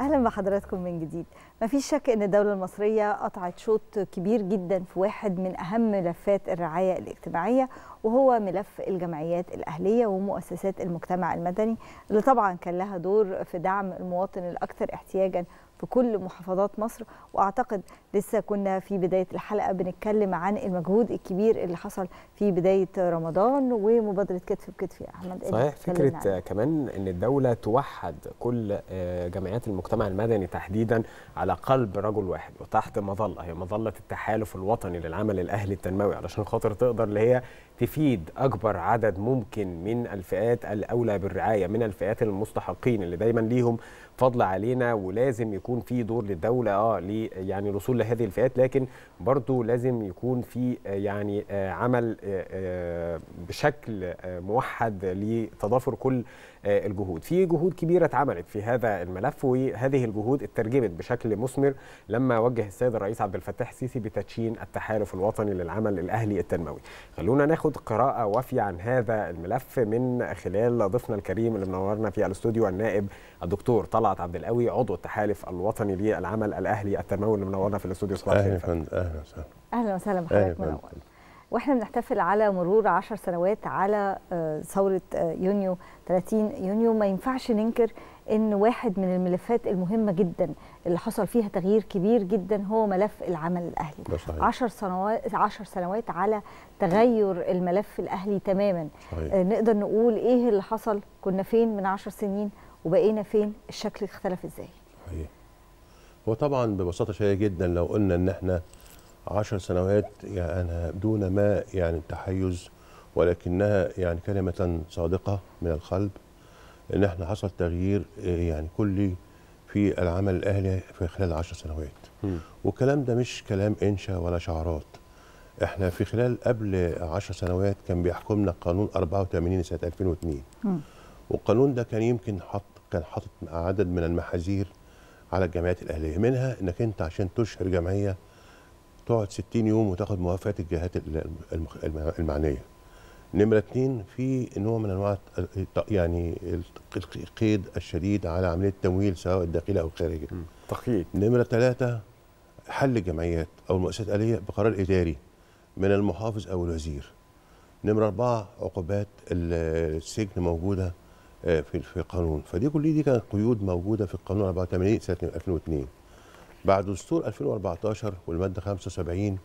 اهلا بحضراتكم من جديد مفيش شك ان الدوله المصريه قطعت شوط كبير جدا في واحد من اهم ملفات الرعايه الاجتماعيه وهو ملف الجمعيات الاهليه ومؤسسات المجتمع المدني اللي طبعا كان لها دور في دعم المواطن الاكثر احتياجا في كل محافظات مصر واعتقد لسه كنا في بدايه الحلقه بنتكلم عن المجهود الكبير اللي حصل في بدايه رمضان ومبادره كتف بكتف يا احمد صحيح فكره عنه. آه، كمان ان الدوله توحد كل آه، جمعيات المجتمع المدني تحديدا على قلب رجل واحد وتحت مظله هي مظله التحالف الوطني للعمل الاهلي التنموي علشان خاطر تقدر اللي هي تفيد اكبر عدد ممكن من الفئات الاولى بالرعايه من الفئات المستحقين اللي دايما ليهم فضل علينا ولازم يكون في دور للدوله اه يعني الوصول لهذه الفئات لكن برضو لازم يكون في آه، يعني آه، عمل آه، بشكل موحد لتضافر كل الجهود في جهود كبيره اتعملت في هذا الملف وهذه الجهود اترجمت بشكل مثمر لما وجه السيد الرئيس عبد الفتاح السيسي بتدشين التحالف الوطني للعمل الاهلي التنموي خلونا ناخد قراءه وافيه عن هذا الملف من خلال ضيفنا الكريم اللي منورنا في الاستوديو النائب الدكتور طلع طلعت عبد القوي عضو التحالف الوطني للعمل الاهلي التنموي اللي منورنا في الاستوديو صباح الخير اهلا فندم اهلا وسهلا اهلا وسهلا بحضرتك منور واحنا بنحتفل على مرور 10 سنوات على آه، ثوره آه، يونيو 30 يونيو ما ينفعش ننكر ان واحد من الملفات المهمه جدا اللي حصل فيها تغيير كبير جدا هو ملف العمل الاهلي 10 سنوات 10 سنوات على تغير الملف الاهلي تماما صحيح. آه، نقدر نقول ايه اللي حصل كنا فين من 10 سنين وبقينا فين الشكل اختلف ازاي هو طبعا ببساطه شديده جدا لو قلنا ان احنا 10 سنوات يعني دون ما يعني تحيز ولكنها يعني كلمه صادقه من القلب ان احنا حصل تغيير آه، يعني كلي في العمل الاهلي في خلال 10 سنوات والكلام ده مش كلام انشا ولا شعارات احنا في خلال قبل 10 سنوات كان بيحكمنا قانون 84 سنه 2002 والقانون ده كان يمكن حط كان حاطط عدد من المحاذير على الجمعيات الاهليه منها انك انت عشان تشهر جمعيه تقعد 60 يوم وتاخد موافقه الجهات المعنيه نمره اتنين في نوع من انواع يعني القيد الشديد على عمليه التمويل سواء الداخليه او الخارجيه تقييد نمره ثلاثه حل الجمعيات او المؤسسات الاليه بقرار اداري من المحافظ او الوزير نمره اربعه عقوبات السجن موجوده آه، في في القانون فدي كل دي كانت قيود موجوده في القانون 84 سنه 2002 بعد دستور 2014 والماده 75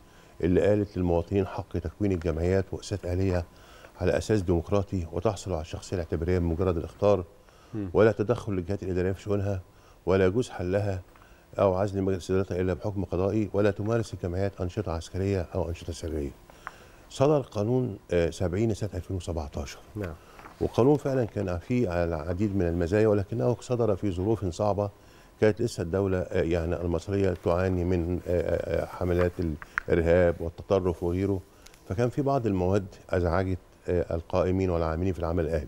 اللي قالت للمواطنين حق تكوين الجمعيات واسات اهليه على اساس ديمقراطي وتحصل على الشخصيه الاعتباريه بمجرد الاختيار ولا تدخل للجهات الاداريه في شؤونها ولا يجوز حلها او عزل مجلس ادارتها الا بحكم قضائي ولا تمارس الجمعيات انشطه عسكريه او انشطه سريه. صدر قانون 70 آه، سنه 2017 نعم وقانون فعلا كان فيه العديد من المزايا ولكنه صدر في ظروف صعبه كانت لسه الدولة يعني المصرية تعاني من آه، آه، آه، حملات الإرهاب والتطرف وغيره فكان في بعض المواد أزعجت القائمين والعاملين في العمل الأهلي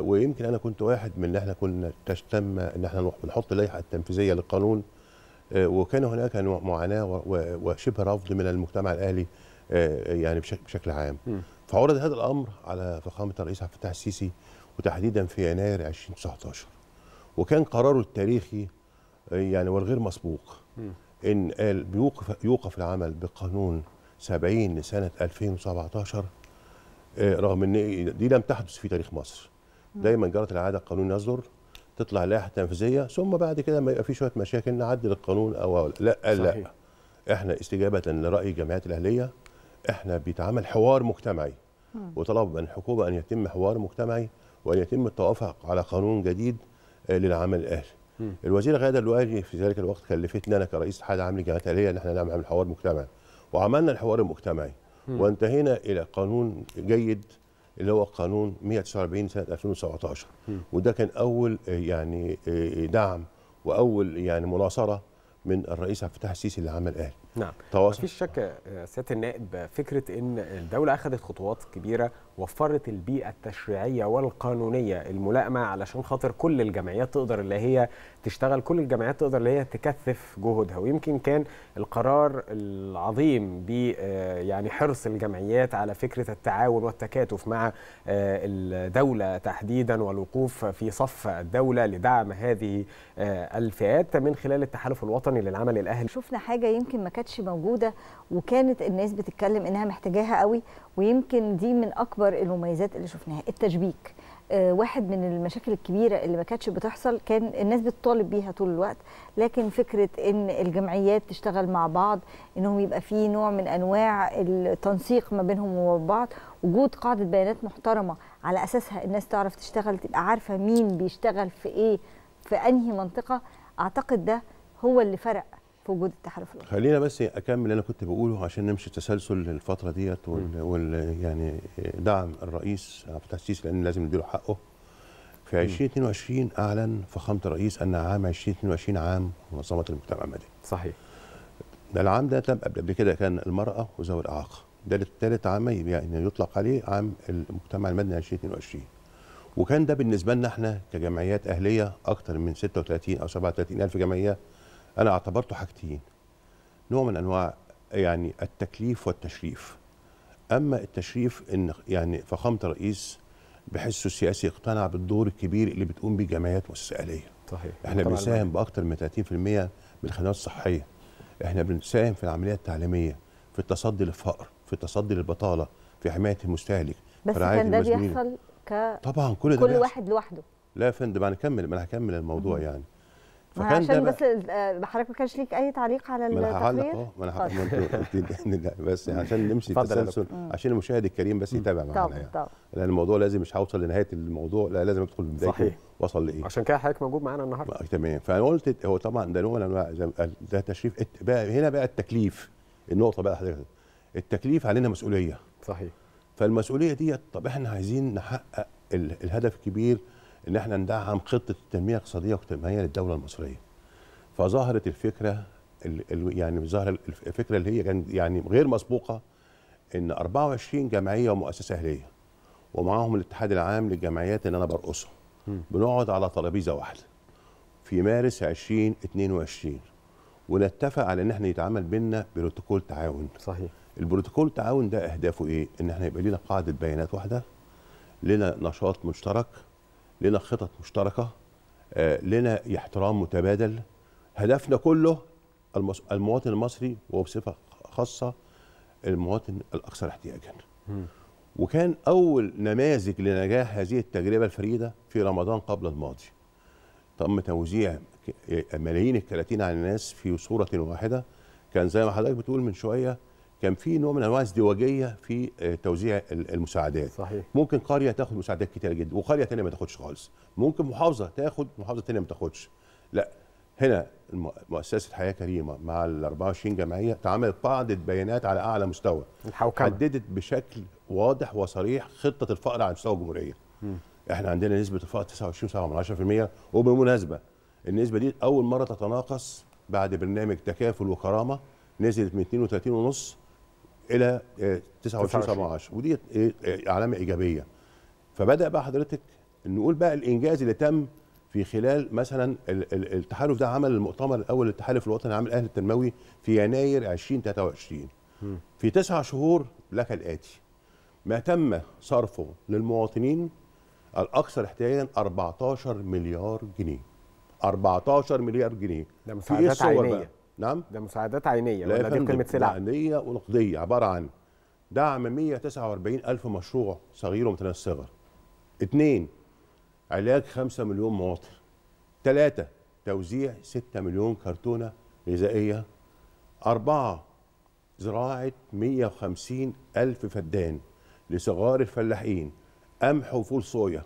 ويمكن أنا كنت واحد من اللي احنا كنا تشتم إن احنا بنحط اللائحه التنفيذيه للقانون وكان هناك معاناة وشبه رفض من المجتمع الأهلي يعني بشكل عام فعرض هذا الأمر على فخامة الرئيس عبد الفتاح السيسي وتحديدا في يناير 2019 وكان قراره التاريخي يعني والغير مسبوق إن قال بيوقف يوقف العمل بقانون 70 لسنة 2017 آه، رغم إن دي لم تحدث في تاريخ مصر دايما جرت العادة القانون يصدر تطلع لائحة تنفيذية ثم بعد كده ما يبقى في شوية مشاكل نعدل القانون أو لا لا صحيح. احنا استجابة لرأي الجمعيات الأهلية احنا بيتعمل حوار مجتمعي وطلب من الحكومه ان يتم حوار مجتمعي وان يتم التوافق على قانون جديد آه، للعمل الاهلي. الوزيرة غاده الوالي في ذلك الوقت كلفتني انا كرئيس اتحاد عام الجهات الاهليه ان احنا نعمل حوار مجتمعي وعملنا الحوار المجتمعي وانتهينا الى قانون جيد اللي هو قانون 149 سنه 2017 وده كان اول آه، يعني آه، دعم واول يعني مناصره من الرئيس عبد الفتاح السيسي للعمل الاهلي. نعم تواصل مفيش شك آه، سياده النائب فكره ان الدوله اخذت خطوات كبيره وفرت البيئه التشريعيه والقانونيه الملائمه علشان خاطر كل الجمعيات تقدر اللي هي تشتغل كل الجمعيات تقدر اللي هي تكثف جهودها ويمكن كان القرار العظيم ب آه، يعني حرص الجمعيات على فكره التعاون والتكاتف مع آه، الدوله تحديدا والوقوف في صف الدوله لدعم هذه الفئات من خلال التحالف الوطني للعمل الاهلي شفنا حاجه يمكن ما كانتش موجوده وكانت الناس بتتكلم انها محتاجاها قوي ويمكن دي من اكبر المميزات اللي شفناها التشبيك آه، واحد من المشاكل الكبيره اللي ما كانتش بتحصل كان الناس بتطالب بيها طول الوقت لكن فكره ان الجمعيات تشتغل مع بعض انهم يبقى في نوع من انواع التنسيق ما بينهم وبعض وجود قاعده بيانات محترمه على اساسها الناس تعرف تشتغل تبقى عارفه مين بيشتغل في ايه في انهي منطقه اعتقد ده هو اللي فرق في وجود التحالف الاوروبي خلينا بس اكمل انا كنت بقوله عشان نمشي تسلسل الفتره ديت وال, وال يعني دعم الرئيس عبد الفتاح لان لازم نديله حقه في 2022 اعلن فخامه الرئيس ان عام 2022 عام منظمه المجتمع المدني صحيح ده العام ده تم قبل كده كان المراه وذوي الاعاقه ده الثالث عام يعني يطلق عليه عام المجتمع المدني 2022 وكان ده بالنسبه لنا احنا كجمعيات اهليه اكثر من 36 او 37 الف جمعيه انا اعتبرته حاجتين نوع من انواع يعني التكليف والتشريف اما التشريف ان يعني فخامه الرئيس بحسه السياسي اقتنع بالدور الكبير اللي بتقوم بيه جمعيات مؤسسه صحيح احنا بنساهم باكثر من 30% من الخدمات الصحيه احنا بنساهم في العمليه التعليميه في التصدي للفقر في التصدي للبطاله في حمايه المستهلك بس كان ده بيحصل ك طبعا كل, كل ده واحد لوحده لا يا فندم انا هكمل انا هكمل الموضوع -م. يعني فكان عشان بس آه، حضرتك ما كانش ليك اي تعليق على التقرير؟ ما انا بس عشان نمشي تسلسل عشان المشاهد الكريم بس يتابع معانا يعني لان الموضوع لازم مش هوصل لنهايه الموضوع لا لازم ادخل من بدايته صحيح وصل لايه عشان كده حضرتك موجود معانا النهارده آه، تمام فانا قلت هو طبعا ده نوع من ده تشريف بقى هنا بقى التكليف النقطه بقى حضرتك التكليف علينا مسؤوليه صحيح فالمسؤوليه ديت طب احنا عايزين نحقق الهدف الكبير ان احنا ندعم خطه التنميه الاقتصاديه والاجتماعيه للدوله المصريه فظهرت الفكره يعني ظهر الفكره اللي هي كانت يعني غير مسبوقه ان 24 جمعيه ومؤسسه اهليه ومعاهم الاتحاد العام للجمعيات اللي انا برقصهم بنقعد على ترابيزه واحده في مارس 2022 ونتفق على ان احنا يتعمل بينا بروتوكول تعاون صحيح البروتوكول التعاون ده اهدافه ايه ان احنا يبقى لنا قاعده بيانات واحده لنا نشاط مشترك لنا خطط مشتركه آه، لنا احترام متبادل هدفنا كله المواطن المصري وبصفه خاصه المواطن الاكثر احتياجا وكان اول نماذج لنجاح هذه التجربه الفريده في رمضان قبل الماضي تم توزيع ملايين الكراتين على الناس في صوره واحده كان زي ما حضرتك بتقول من شويه كان في نوع من انواع ازدواجيه في آه، توزيع المساعدات صحيح. ممكن قريه تاخد مساعدات كتيره جدا وقريه ثانيه ما تاخدش خالص ممكن محافظه تاخد محافظه ثانيه ما تاخدش لا هنا مؤسسه الحياه كريمه مع ال 24 جمعيه تعملت بعض بيانات على اعلى مستوى الحوكمه حددت بشكل واضح وصريح خطه الفقر على مستوى الجمهوريه م. احنا عندنا نسبه الفقر 29.7% وبالمناسبه النسبه دي اول مره تتناقص بعد برنامج تكافل وكرامه نزلت من 32.5 الى 29 آه، 7 ودي آه، علامه ايجابيه فبدا بقى حضرتك نقول بقى الانجاز اللي تم في خلال مثلا التحالف ده عمل المؤتمر الاول للتحالف الوطني عام الاهلي التنموي في يناير 2023 في تسع شهور لك الاتي ما تم صرفه للمواطنين الاكثر احتياجا 14 مليار جنيه 14 مليار جنيه في مساعدات عينيه بقى نعم ده مساعدات عينيه ولا دي قيمه سلع عينيه ونقديه عباره عن دعم 149 ألف مشروع صغير ومتناهي الصغر. اثنين علاج 5 مليون مواطن. ثلاثة توزيع 6 مليون كرتونة غذائية. أربعة زراعة 150 ألف فدان لصغار الفلاحين قمح وفول صويا.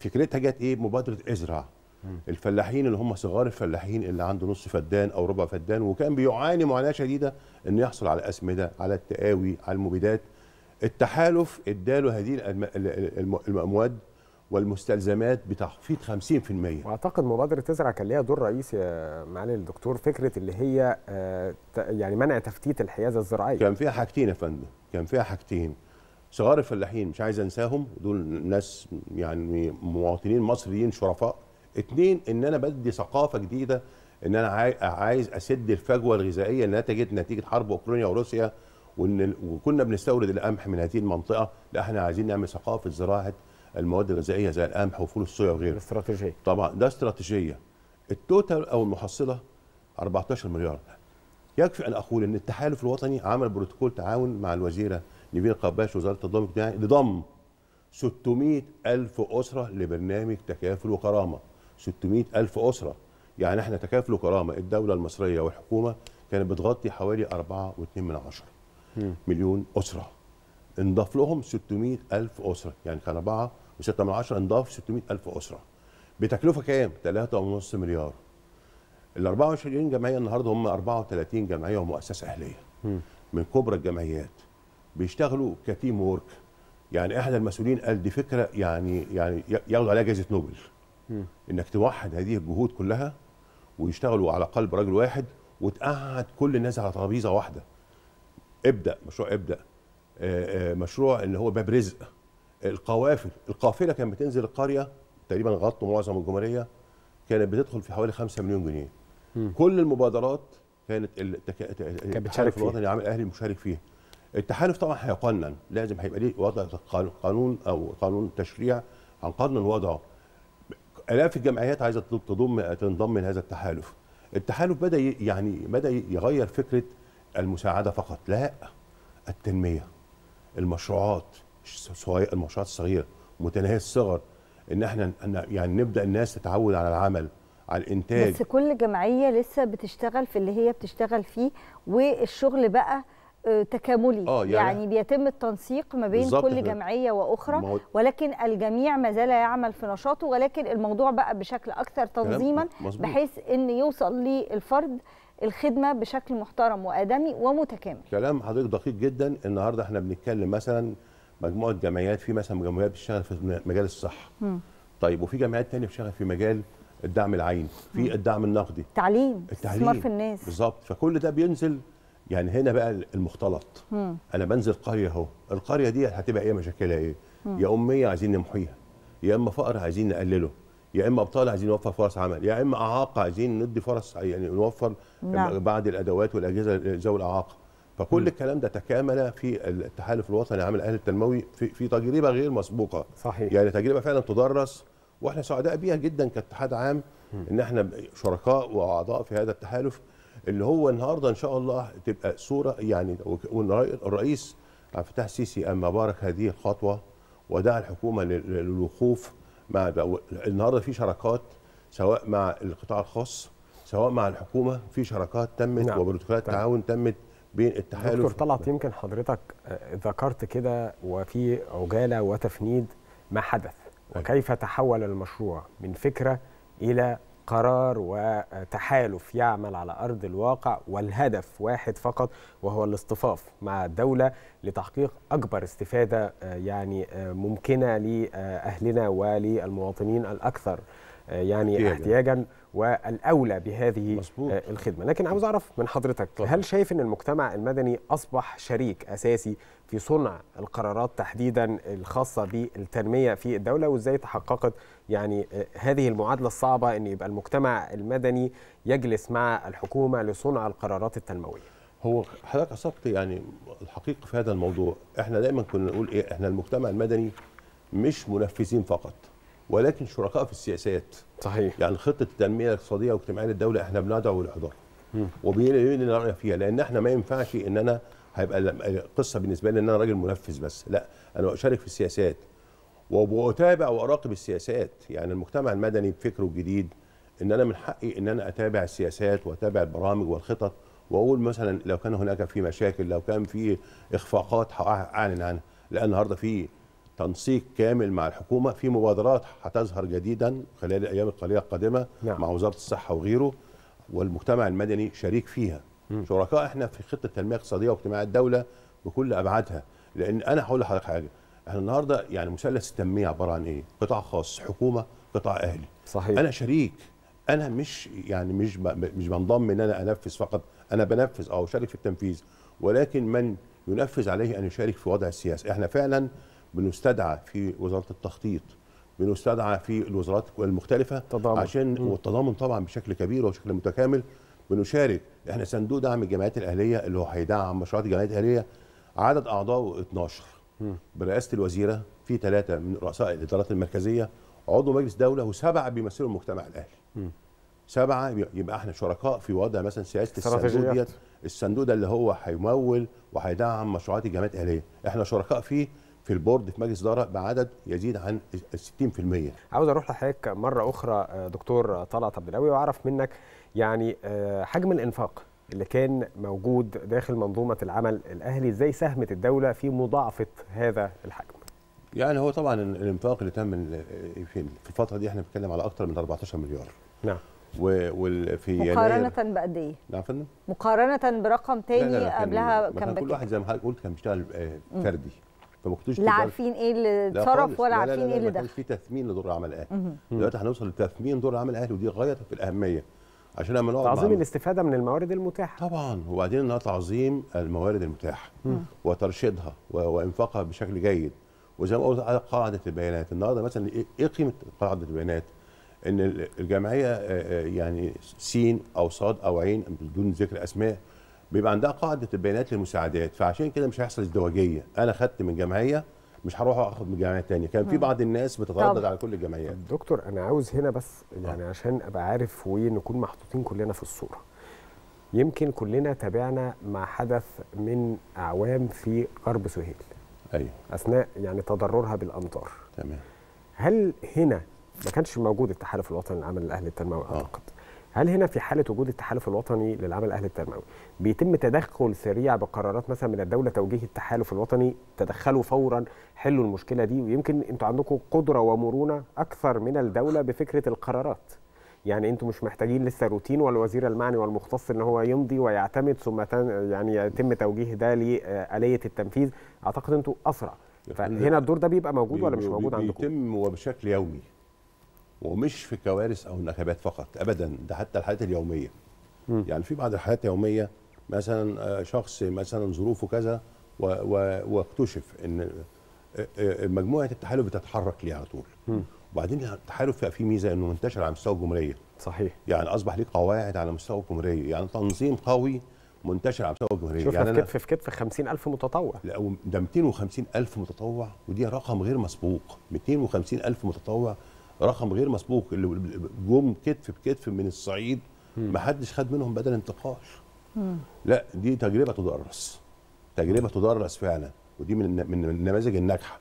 فكرتها جت إيه؟ مبادرة ازرع. الفلاحين اللي هم صغار الفلاحين اللي عنده نص فدان او ربع فدان وكان بيعاني معاناه شديده انه يحصل على اسمده على التقاوي على المبيدات التحالف اداله هذه المواد والمستلزمات بتخفيض 50% واعتقد مبادره تزرع كان ليها دور رئيسي يا معالي الدكتور فكره اللي هي آه، يعني منع تفتيت الحيازه الزراعيه كان فيها حاجتين يا فندم كان فيها حاجتين صغار الفلاحين مش عايز انساهم دول ناس يعني مواطنين مصريين شرفاء اتنين ان انا بدي ثقافه جديده ان انا عايز اسد الفجوه الغذائيه اللي نتجت نتيجه حرب اوكرانيا وروسيا وان وكنا بنستورد القمح من هذه المنطقه لا احنا عايزين نعمل ثقافه زراعه المواد الغذائيه زي القمح وفول الصويا وغيره استراتيجيه طبعا ده استراتيجيه التوتال او المحصله 14 مليار يكفي ان اقول ان التحالف الوطني عمل بروتوكول تعاون مع الوزيره نبيل قباش وزاره التضامن الاجتماعي لضم 600 ألف أسرة لبرنامج تكافل وكرامة 600 ألف أسرة يعني احنا تكافل كرامة الدولة المصرية والحكومة كانت بتغطي حوالي 4.2 من عشر مليون أسرة انضاف لهم 600 ألف أسرة يعني كان 4 و6 من عشر انضاف 600 ألف أسرة بتكلفة كام؟ 3.5 مليار ال 24 جمعية النهاردة هم 34 جمعية ومؤسسة أهلية من كبرى الجمعيات بيشتغلوا كتيم وورك يعني احد المسؤولين قال دي فكره يعني يعني ياخدوا عليها جائزه نوبل م. انك توحد هذه الجهود كلها ويشتغلوا على قلب رجل واحد وتقعد كل الناس على ترابيزه واحده ابدا مشروع ابدا آه، آه، مشروع اللي هو باب رزق القوافل القافله كانت بتنزل القريه تقريبا غطوا معظم الجمهوريه كانت بتدخل في حوالي 5 مليون جنيه م. كل المبادرات كانت التك... التحالف الوطني العام الاهلي مشارك فيها التحالف طبعا هيقنن لازم هيبقى ليه وضع قانون او قانون تشريع هنقنن وضعه الاف الجمعيات عايزه تضم تنضم لهذا التحالف التحالف بدا يعني بدا يغير فكره المساعده فقط لا التنميه المشروعات المشروعات الصغيره متناهيه الصغر ان احنا يعني نبدا الناس تتعود على العمل على الانتاج بس كل جمعيه لسه بتشتغل في اللي هي بتشتغل فيه والشغل بقى آه، تكاملي آه يعني, يعني بيتم التنسيق ما بين كل جمعيه واخرى ولكن الجميع ما زال يعمل في نشاطه ولكن الموضوع بقى بشكل اكثر تنظيما بحيث ان يوصل للفرد الخدمه بشكل محترم وادمي ومتكامل كلام حضرتك دقيق جدا النهارده احنا بنتكلم مثلا مجموعه جمعيات في مثلا جمعيات بتشتغل في مجال الصحه م. طيب وفي جمعيات ثانيه بتشتغل في مجال الدعم العيني في الدعم النقدي التعليم التعليم في الناس بالظبط فكل ده بينزل يعني هنا بقى المختلط مم. انا بنزل قريه اهو القريه دي هتبقى ايه مشاكلها ايه مم. يا اميه عايزين نمحيها يا اما فقر عايزين نقلله يا اما ابطال عايزين نوفر فرص عمل يا اما اعاقه عايزين ندي فرص يعني نوفر نعم. بعض الادوات والاجهزه ذوي الاعاقه فكل مم. الكلام ده تكامل في التحالف الوطني عام الاهلي التنموي في, في تجربه غير مسبوقه صحيح يعني تجربه فعلا تدرس واحنا سعداء بيها جدا كاتحاد عام مم. ان احنا شركاء واعضاء في هذا التحالف اللي هو النهارده ان شاء الله تبقى صوره يعني والرئيس عبد الفتاح السيسي اما بارك هذه الخطوه ودعا الحكومه للوقوف مع النهارده في شراكات سواء مع القطاع الخاص سواء مع الحكومه في شراكات تمت نعم. وبروتوكولات طيب. تعاون تمت بين التحالف دكتور طلعت يمكن حضرتك ذكرت كده وفي عجاله وتفنيد ما حدث أيوه. وكيف تحول المشروع من فكره الى قرار وتحالف يعمل على أرض الواقع والهدف واحد فقط وهو الاصطفاف مع الدولة لتحقيق أكبر استفادة آه، يعني آه، ممكنة لأهلنا وللمواطنين الأكثر آه، يعني إيه احتياجا والاولى بهذه آه، مصبوط. الخدمه لكن عاوز اعرف من حضرتك طبعا. هل شايف ان المجتمع المدني اصبح شريك اساسي في صنع القرارات تحديدا الخاصه بالتنميه في الدوله وازاي تحققت يعني آه، هذه المعادله الصعبه ان يبقى المجتمع المدني يجلس مع الحكومه لصنع القرارات التنمويه هو حضرتك اصبت يعني الحقيقه في هذا الموضوع احنا دايما كنا نقول ايه احنا المجتمع المدني مش منفذين فقط ولكن شركاء في السياسات صحيح يعني خطه التنميه الاقتصاديه والاجتماعيه للدوله احنا بندعو للحضور وبين راينا فيها لان احنا ما ينفعش ان انا هيبقى القصه بالنسبه لي ان انا راجل منفذ بس لا انا بشارك في السياسات وبتابع واراقب السياسات يعني المجتمع المدني بفكره الجديد ان انا من حقي ان انا اتابع السياسات واتابع البرامج والخطط واقول مثلا لو كان هناك في مشاكل لو كان في اخفاقات هاعلن عنها لان النهارده في تنسيق كامل مع الحكومه في مبادرات هتظهر جديدا خلال الايام القليله القادمه نعم. مع وزاره الصحه وغيره والمجتمع المدني شريك فيها م. شركاء احنا في خطه التنميه الاقتصاديه واجتماع الدوله بكل ابعادها لان انا هقول لحضرتك حاجه احنا النهارده يعني مثلث التنميه عباره عن ايه؟ قطاع خاص، حكومه، قطاع اهلي. صحيح انا شريك انا مش يعني مش مش بنضم ان انا انفذ فقط، انا بنفذ اه أشارك في التنفيذ ولكن من ينفذ عليه ان يشارك في وضع السياسه، احنا فعلا بنستدعى في وزاره التخطيط بنستدعى في الوزارات المختلفه تضامن. عشان والتضامن طبعا بشكل كبير وبشكل متكامل بنشارك احنا صندوق دعم الجمعيات الاهليه اللي هو هيدعم مشروعات الجمعيات الاهليه عدد اعضائه 12 برئاسه الوزيره في ثلاثه من رؤساء الادارات المركزيه عضو مجلس دوله وسبعه بيمثلوا المجتمع الاهلي سبعه يبقى احنا شركاء في وضع مثلا سياسه الصندوق ديت الصندوق ده اللي هو هيمول وهيدعم مشروعات الجمعيات الاهليه احنا شركاء فيه في البورد في مجلس الاداره بعدد يزيد عن 60% عاوز اروح لحضرتك مره اخرى آه، دكتور طلعت عبد القوي واعرف منك يعني آه، حجم الانفاق اللي كان موجود داخل منظومه العمل الاهلي ازاي ساهمت الدوله في مضاعفه هذا الحجم يعني هو طبعا الانفاق اللي تم في الفتره دي احنا بنتكلم على اكثر من 14 مليار نعم وفي مقارنة بقد ايه؟ نعم فندم؟ مقارنة برقم تاني لا لا لا قبلها كان كل واحد زي ما حضرتك قلت كان بيشتغل آه، فردي فما كنتوش لا عارفين ايه اللي اتصرف ولا عارفين ايه اللي دخل في تثمين لدور العمل الاهلي دلوقتي هنوصل لتثمين دور العمل الاهلي ودي غايه في الاهميه عشان لما نقعد تعظيم الاستفاده من الموارد المتاحه طبعا وبعدين انها تعظيم الموارد المتاحه وترشيدها وانفاقها بشكل جيد وزي ما قلت قاعده البيانات النهارده مثلا ايه, إيه قيمه قاعده البيانات ان الجمعيه آه، آه، يعني سين او صاد او عين بدون ذكر اسماء بيبقى عندها قاعده البيانات للمساعدات فعشان كده مش هيحصل ازدواجيه انا خدت من جمعيه مش هروح اخد من جمعيه ثانيه كان في بعض الناس بتتردد على كل الجمعيات دكتور انا عاوز هنا بس آه. يعني آه. عشان ابقى عارف ونكون محطوطين كلنا في الصوره يمكن كلنا تابعنا ما حدث من اعوام في غرب سهيل ايوه اثناء يعني تضررها بالامطار تمام هل هنا ما كانش موجود التحالف الوطني للعمل الاهلي التنموي آه. اعتقد آه. هل هنا في حاله وجود التحالف الوطني للعمل الاهلي التنموي بيتم تدخل سريع بقرارات مثلا من الدوله توجيه التحالف الوطني تدخلوا فورا حلوا المشكله دي ويمكن انتوا عندكم قدره ومرونه اكثر من الدوله بفكره القرارات يعني انتوا مش محتاجين لسه روتين والوزير المعني والمختص ان هو يمضي ويعتمد ثم يعني يتم توجيه ده لآلية التنفيذ اعتقد انتوا اسرع فهنا الدور ده بيبقى موجود ولا مش موجود عندكم بيتم وبشكل يومي ومش في كوارث او نكبات فقط ابدا ده حتى الحالات اليوميه يعني في بعض الحالات اليوميه مثلا آه، شخص مثلا ظروفه كذا واكتشف ان آه، آه، مجموعه التحالف بتتحرك ليه على طول وبعدين التحالف بقى فيه ميزه انه منتشر على مستوى الجمهوريه صحيح يعني اصبح ليه قواعد على مستوى الجمهوريه يعني تنظيم قوي منتشر على مستوى الجمهوريه شوف يعني في كتف في كتف 50000 متطوع لا ده 250000 متطوع ودي رقم غير مسبوق 250000 متطوع رقم غير مسبوق اللي جم كتف بكتف من الصعيد ما حدش خد منهم بدل انتقاش لا دي تجربه تدرس تجربه تدرس فعلا ودي من من النماذج الناجحه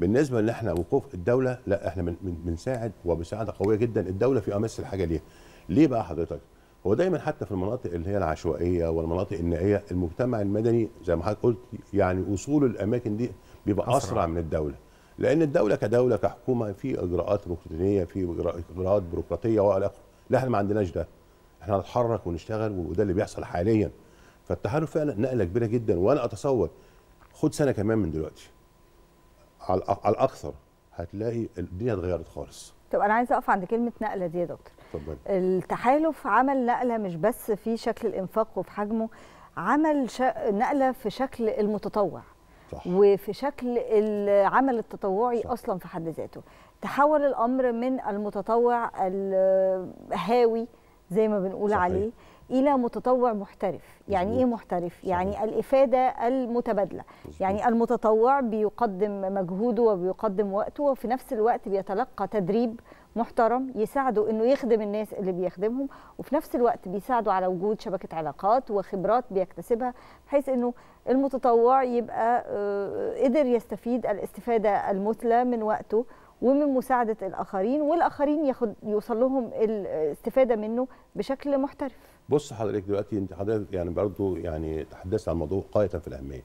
بالنسبه ان احنا وقوف الدوله لا احنا بنساعد وبساعده قويه جدا الدوله في امس الحاجه ليها ليه بقى حضرتك هو دايما حتى في المناطق اللي هي العشوائيه والمناطق النائيه المجتمع المدني زي ما حضرتك قلت يعني وصول الاماكن دي بيبقى أسرع. اسرع من الدوله لان الدوله كدوله كحكومه في اجراءات روتينيه في اجراءات بيروقراطيه والى اخره لا احنا ما عندناش ده احنا هنتحرك ونشتغل وده اللي بيحصل حاليا فالتحالف فعلا نقله كبيره جدا وانا اتصور خد سنه كمان من دلوقتي على الاكثر هتلاقي الدنيا اتغيرت خالص طب انا عايز اقف عند كلمه نقله دي يا دكتور اتفضلي التحالف عمل نقله مش بس في شكل الانفاق وفي حجمه عمل شا... نقله في شكل المتطوع صح. وفي شكل العمل التطوعي صح. اصلا في حد ذاته تحول الامر من المتطوع الهاوي زي ما بنقول صحيح. عليه الى متطوع محترف يعني ايه محترف يعني صحيح. يعني الافاده المتبادله يعني المتطوع بيقدم مجهوده وبيقدم وقته وفي نفس الوقت بيتلقى تدريب محترم يساعده انه يخدم الناس اللي بيخدمهم وفي نفس الوقت بيساعده على وجود شبكه علاقات وخبرات بيكتسبها بحيث انه المتطوع يبقى آه، قدر يستفيد الاستفاده المثلى من وقته ومن مساعده الاخرين والاخرين ياخد يوصل لهم الاستفاده منه بشكل محترف بص حضرتك دلوقتي انت حضرتك يعني برضو يعني تحدثت عن موضوع قاية في الاهميه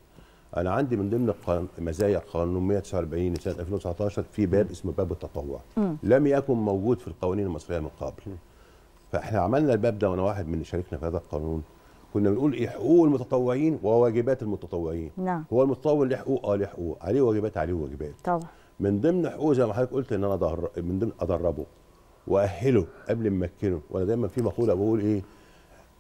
انا عندي من ضمن مزايا القانون 149 لسنه 2019 في باب اسمه باب التطوع م. لم يكن موجود في القوانين المصريه من قبل فاحنا عملنا الباب ده وانا واحد من شاركنا في هذا القانون كنا بنقول ايه حقوق المتطوعين وواجبات المتطوعين نعم هو المتطوع له حقوق اه له حقوق عليه واجبات عليه واجبات طبعا من ضمن حقوقه زي ما حضرتك قلت ان انا أدهر من ضمن ادربه واهله قبل ما امكنه وانا دايما في مقوله بقول ايه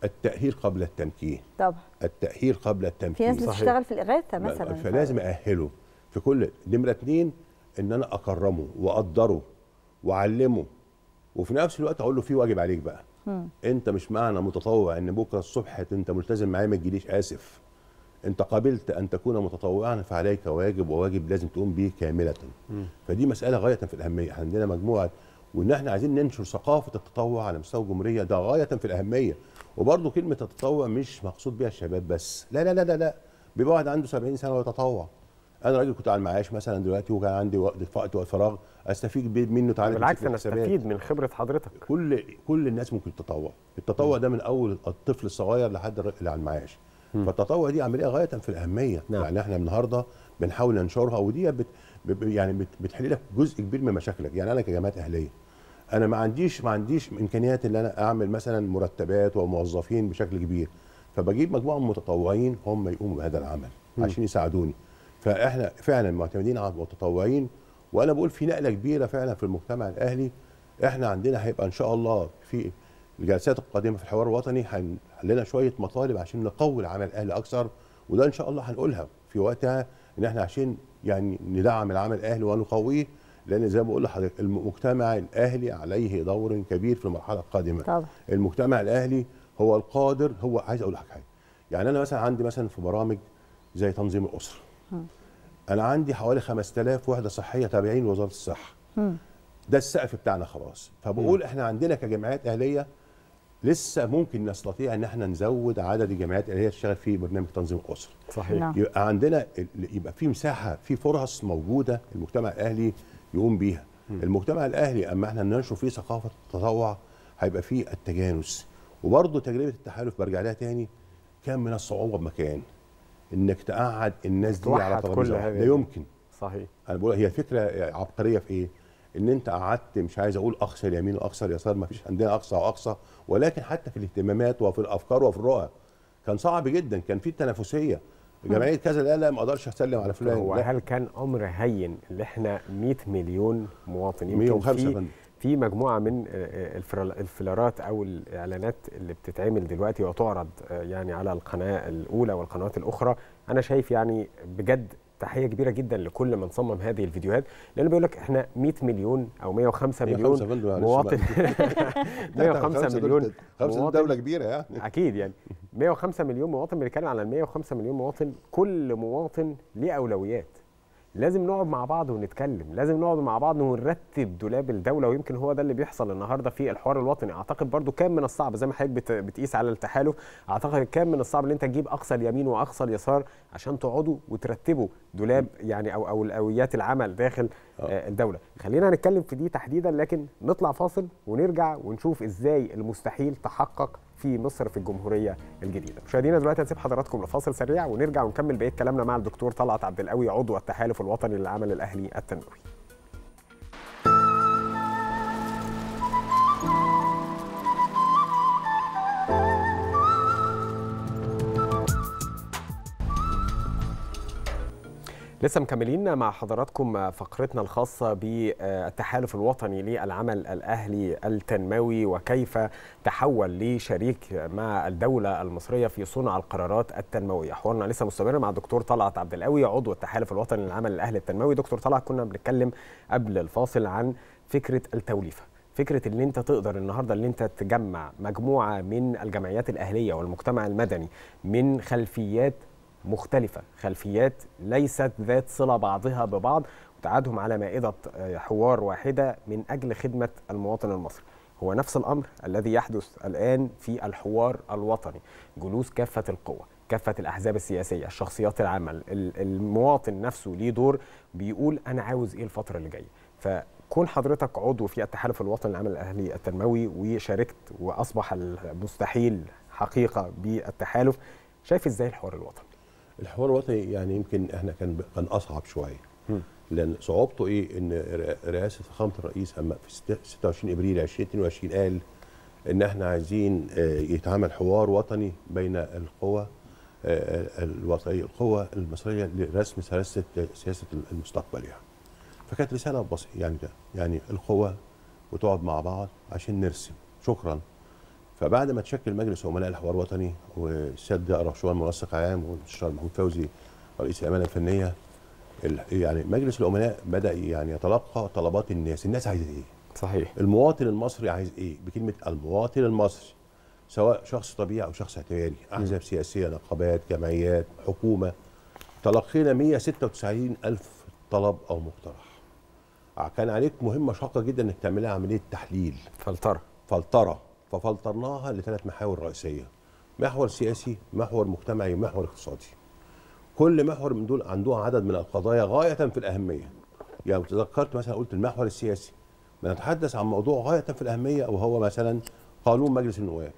التاهيل قبل التمكين طبعا التاهيل قبل التمكين في ناس بتشتغل في الاغاثه مثلا فلازم اهله في كل نمره اثنين ان انا اكرمه واقدره واعلمه وفي نفس الوقت اقول له في واجب عليك بقى م. انت مش معنى متطوع ان بكره الصبح انت ملتزم معايا ما تجيليش اسف انت قبلت ان تكون متطوعا فعليك واجب وواجب لازم تقوم به كامله م. فدي مساله غايه في الاهميه احنا عندنا مجموعه وان احنا عايزين ننشر ثقافه التطوع على مستوى الجمهوريه ده غايه في الاهميه وبرضه كلمه التطوع مش مقصود بها الشباب بس لا لا لا لا, لا. بيبقى واحد عنده 70 سنه ويتطوع انا راجل كنت على المعاش مثلا دلوقتي وكان عندي وقت وقت فراغ استفيد منه تعالى بالعكس انا استفيد من خبره حضرتك كل كل الناس ممكن تتطوع التطوع ده من اول الطفل الصغير لحد اللي على المعاش فالتطوع دي عمليه غايه في الاهميه نعم. يعني احنا النهارده بنحاول ننشرها ودي بت يعني بتحل لك جزء كبير من مشاكلك يعني انا كجامعات اهليه انا ما عنديش ما عنديش امكانيات ان انا اعمل مثلا مرتبات وموظفين بشكل كبير فبجيب مجموعه من المتطوعين هم يقوموا بهذا العمل م. عشان يساعدوني فاحنا فعلا معتمدين على المتطوعين وانا بقول في نقله كبيره فعلا في المجتمع الاهلي احنا عندنا هيبقى ان شاء الله في الجلسات القادمه في الحوار الوطني هن لنا شويه مطالب عشان نقوي العمل الاهلي اكثر وده ان شاء الله هنقولها في وقتها ان احنا عشان يعني ندعم العمل الاهلي ونقويه لان زي ما بقول لحضرتك المجتمع الاهلي عليه دور كبير في المرحله القادمه طبعا. المجتمع الاهلي هو القادر هو عايز اقول لك حاجه يعني انا مثلا عندي مثلا في برامج زي تنظيم الاسره انا عندي حوالي 5000 وحده صحيه تابعين لوزاره الصحه ده السقف بتاعنا خلاص فبقول احنا عندنا كجمعيات اهليه لسه ممكن نستطيع ان احنا نزود عدد الجامعات اللي هي تشتغل في برنامج تنظيم الاسره صحيح نعم. يبقى عندنا يبقى في مساحه في فرص موجوده المجتمع الاهلي يقوم بيها م. المجتمع الاهلي اما احنا ننشر فيه ثقافه التطوع هيبقى فيه التجانس وبرضه تجربه التحالف برجع لها تاني كان من الصعوبه بمكان انك تقعد الناس دي على ترابيزه لا يمكن صحيح انا بقول هي فكره عبقريه في ايه ان انت قعدت مش عايز اقول اقصى اليمين واقصى اليسار ما فيش عندنا اقصى واقصى ولكن حتى في الاهتمامات وفي الافكار وفي الرؤى كان صعب جدا كان في تنافسيه جمعيه كذا لا لا ما اقدرش اسلم على فلان هو هل كان امر هين ان احنا 100 مليون مواطن يمكن 105 في, في مجموعه من آه، آه، الفلارات او الاعلانات اللي بتتعمل دلوقتي وتعرض آه، يعني على القناه الاولى والقنوات الاخرى انا شايف يعني بجد تحيه كبيره جدا لكل من صمم هذه الفيديوهات لانه بيقول لك احنا 100 مليون او 105 مليون مواطن 105 مليون 5 دوله كبيره يعني اكيد يعني 105 مليون مواطن بنتكلم على 105 مليون مواطن كل مواطن ليه اولويات لازم نقعد مع بعض ونتكلم لازم نقعد مع بعض ونرتب دولاب الدوله ويمكن هو ده اللي بيحصل النهارده في الحوار الوطني اعتقد برضو كان من الصعب زي ما حضرتك بتقيس على التحالف اعتقد كان من الصعب ان انت تجيب اقصى اليمين واقصى اليسار عشان تقعدوا وترتبوا دولاب يعني او او الاولويات العمل داخل آه, آه. الدوله خلينا هنتكلم في دي تحديدا لكن نطلع فاصل ونرجع ونشوف ازاي المستحيل تحقق في مصر في الجمهوريه الجديده مشاهدينا دلوقتي هنسيب حضراتكم لفاصل سريع ونرجع ونكمل بقيه كلامنا مع الدكتور طلعت عبد القوي عضو التحالف الوطني للعمل الاهلي التنموي لسه مكملين مع حضراتكم فقرتنا الخاصة بالتحالف الوطني للعمل الأهلي التنموي وكيف تحول لشريك مع الدولة المصرية في صنع القرارات التنموية حوارنا لسه مستمر مع دكتور طلعت عبد القوي عضو التحالف الوطني للعمل الأهلي التنموي دكتور طلعت كنا بنتكلم قبل الفاصل عن فكرة التوليفة فكره ان انت تقدر النهارده ان انت تجمع مجموعه من الجمعيات الاهليه والمجتمع المدني من خلفيات مختلفة خلفيات ليست ذات صلة بعضها ببعض وتعادهم على مائدة آه، حوار واحدة من أجل خدمة المواطن المصري هو نفس الأمر الذي يحدث الآن في الحوار الوطني جلوس كافة القوى كافة الأحزاب السياسية الشخصيات العامة المواطن نفسه ليه دور بيقول أنا عاوز إيه الفترة اللي جاية فكون حضرتك عضو في التحالف الوطني للعمل الأهلي التنموي وشاركت وأصبح المستحيل حقيقة بالتحالف شايف إزاي الحوار الوطني الحوار الوطني يعني يمكن احنا كان كان اصعب شويه لان صعوبته ايه ان رئاسه فخامه الرئيس اما في 26 ابريل 2022 قال ان احنا عايزين آه، يتعمل حوار وطني بين القوى آه، الوطنيه القوى المصريه لرسم سلاسه سياسه المستقبل يعني فكانت رساله بسيطه يعني يعني القوى وتقعد مع بعض عشان نرسم شكرا فبعد ما تشكل مجلس عملاء الحوار الوطني والسيد رشوان منسق عام والمستشار محمود فوزي رئيس الامانه الفنيه يعني مجلس العملاء بدا يعني يتلقى طلبات الناس، الناس عايزه ايه؟ صحيح المواطن المصري عايز ايه؟ بكلمه المواطن المصري سواء شخص طبيعي او شخص اعتباري، احزاب سياسيه، نقابات، جمعيات، حكومه تلقينا 196 ألف طلب أو مقترح كان عليك مهمة شاقة جدا أنك تعملها عملية تحليل فلترة فلترة ففلترناها لثلاث محاور رئيسيه محور سياسي محور مجتمعي محور اقتصادي كل محور من دول عنده عدد من القضايا غايه في الاهميه يعني تذكرت مثلا قلت المحور السياسي بنتحدث عن موضوع غايه في الاهميه وهو مثلا قانون مجلس النواب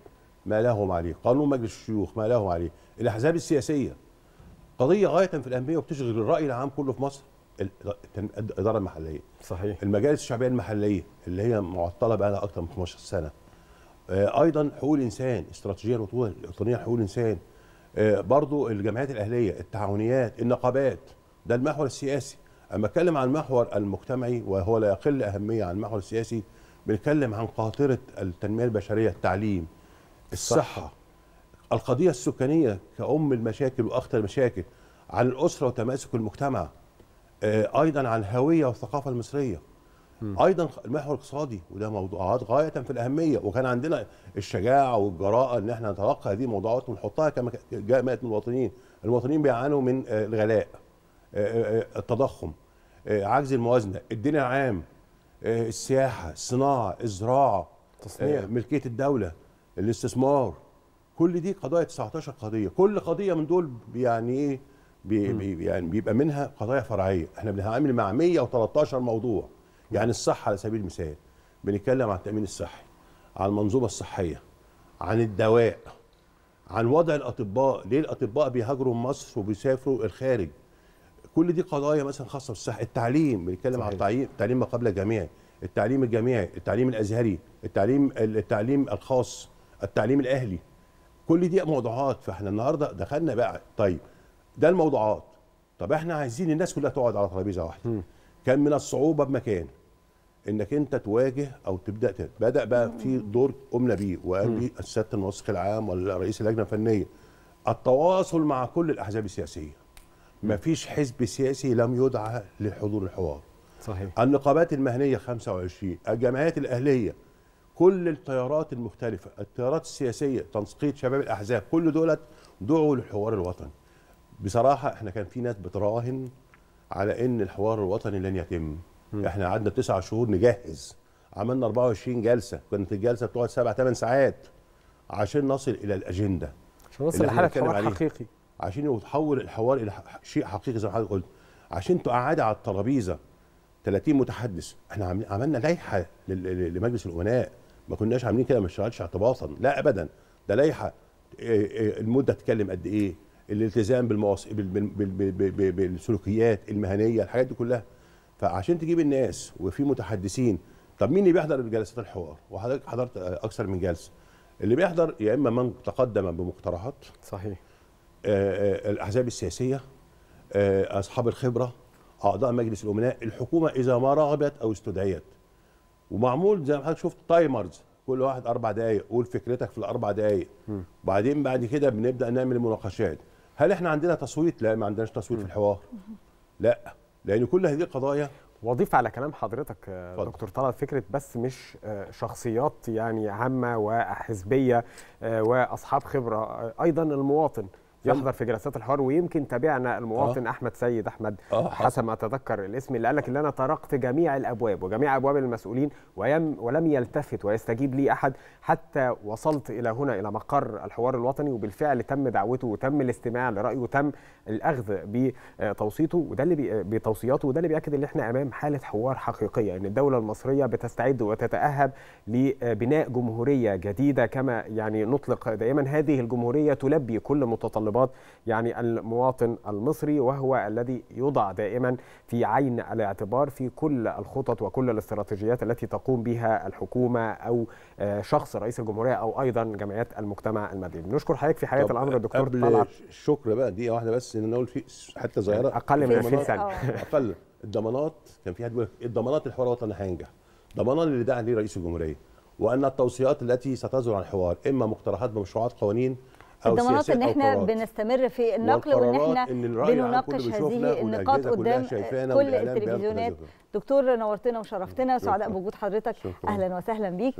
ما لهم عليه قانون مجلس الشيوخ ما لهم عليه الاحزاب السياسيه قضيه غايه في الاهميه وبتشغل الراي العام كله في مصر الاداره المحليه صحيح المجالس الشعبيه المحليه اللي هي معطله بقى لها اكثر من 12 سنه آه، ايضا حقوق الانسان استراتيجيه الوطنيه الوطنيه حقوق الانسان آه، برضو الجمعيات الاهليه التعاونيات النقابات ده المحور السياسي اما اتكلم عن المحور المجتمعي وهو لا يقل اهميه عن المحور السياسي بنتكلم عن قاطره التنميه البشريه التعليم الصحه القضيه السكانيه كام المشاكل واخطر المشاكل عن الاسره وتماسك المجتمع آه، ايضا عن الهويه والثقافه المصريه ايضا المحور الاقتصادي وده موضوعات غايه في الاهميه وكان عندنا الشجاعه والجراءه ان احنا نتلقى هذه الموضوعات ونحطها كما جاءت من المواطنين المواطنين بيعانوا من آه، الغلاء آه، آه، التضخم عجز الموازنه الدين العام السياحه الصناعه الزراعه تصنيع ملكيه الدوله الاستثمار كل دي قضايا 19 قضيه كل قضيه من دول يعني ايه بي يعني بيبقى منها قضايا فرعيه احنا بنتعامل مع 113 موضوع يعني الصحه على سبيل المثال بنتكلم عن التامين الصحي عن المنظومه الصحيه عن الدواء عن وضع الاطباء ليه الاطباء بيهاجروا من مصر وبيسافروا الخارج كل دي قضايا مثلا خاصه بالصحه التعليم بنتكلم عن التعليم التعليم ما قبل الجامعي التعليم الجامعي التعليم الازهري التعليم التعليم الخاص التعليم الاهلي كل دي موضوعات فاحنا النهارده دخلنا بقى طيب ده الموضوعات طب احنا عايزين الناس كلها تقعد على ترابيزه واحده كان من الصعوبه بمكان انك انت تواجه او تبدا بدا بقى في دور قمنا بيه وقال لي السادة الموثق العام ولا رئيس اللجنه الفنيه التواصل مع كل الاحزاب السياسيه مفيش حزب سياسي لم يدعى لحضور الحوار صحيح النقابات المهنيه 25 الجمعيات الاهليه كل التيارات المختلفه التيارات السياسيه تنسيق شباب الاحزاب كل دولت دعوا للحوار الوطني بصراحه احنا كان في ناس بتراهن على ان الحوار الوطني لن يتم م. احنا قعدنا تسعة شهور نجهز عملنا 24 جلسه كانت الجلسه بتقعد سبع ثمان ساعات عشان نصل الى الاجنده عشان نصل لحاله حوار حقيقي عشان يتحول الحوار الى شيء حقيقي زي ما حضرتك قلت عشان تقعد على الترابيزه 30 متحدث احنا عملنا لائحه لمجلس الامناء ما كناش عاملين كده ما اشتغلش اعتباطا لا ابدا ده لائحه المده تتكلم قد ايه الالتزام بالمواص... بالسلوكيات المهنيه الحاجات دي كلها فعشان تجيب الناس وفي متحدثين طب مين اللي بيحضر جلسات الحوار وحضرتك حضرت اكثر من جلسه اللي بيحضر يا اما من تقدم بمقترحات صحيح آه، آه، الاحزاب السياسيه آه، اصحاب الخبره اعضاء مجلس الامناء الحكومه اذا ما رغبت او استدعيت ومعمول زي ما حضرتك شفت تايمرز كل واحد اربع دقائق قول فكرتك في الاربع دقائق وبعدين بعد كده بنبدا نعمل مناقشات هل احنا عندنا تصويت؟ لا ما عندناش تصويت في الحوار. لا لان كل هذه القضايا واضيف على كلام حضرتك آه، فضل. دكتور طلعت فكره بس مش آه، شخصيات يعني عامه وحزبيه آه، واصحاب خبره ايضا المواطن يحضر في جلسات الحوار ويمكن تابعنا المواطن آه. احمد سيد احمد آه حسب ما اتذكر الاسم اللي قال لك ان انا طرقت جميع الابواب وجميع ابواب المسؤولين ويم ولم يلتفت ويستجيب لي احد حتى وصلت الى هنا الى مقر الحوار الوطني وبالفعل تم دعوته وتم الاستماع لرايه وتم الاخذ بتوصيته وده اللي بتوصياته وده اللي بياكد ان احنا امام حاله حوار حقيقيه ان الدوله المصريه بتستعد وتتاهب لبناء جمهوريه جديده كما يعني نطلق دائما هذه الجمهوريه تلبي كل متطلبات الانضباط يعني المواطن المصري وهو الذي يوضع دائما في عين الاعتبار في كل الخطط وكل الاستراتيجيات التي تقوم بها الحكومه او آه، شخص رئيس الجمهوريه او ايضا جمعيات المجتمع المدني نشكر حضرتك في حياه الامر الدكتور قبل طلعت الشكر بقى دقيقه واحده بس ان نقول في حته صغيره اقل من 20 ثانيه اه. اقل الضمانات كان في حد بيقول الضمانات الحوار الوطني هينجح ضمانات اللي دعا ليه رئيس الجمهوريه وان التوصيات التي عن الحوار اما مقترحات بمشروعات قوانين الضمانات ان احنا بنستمر في النقل وان احنا بنناقش هذه النقاط قدام كل التلفزيونات دكتور نورتنا وشرفتنا سعداء بوجود حضرتك اهلا وسهلا بيك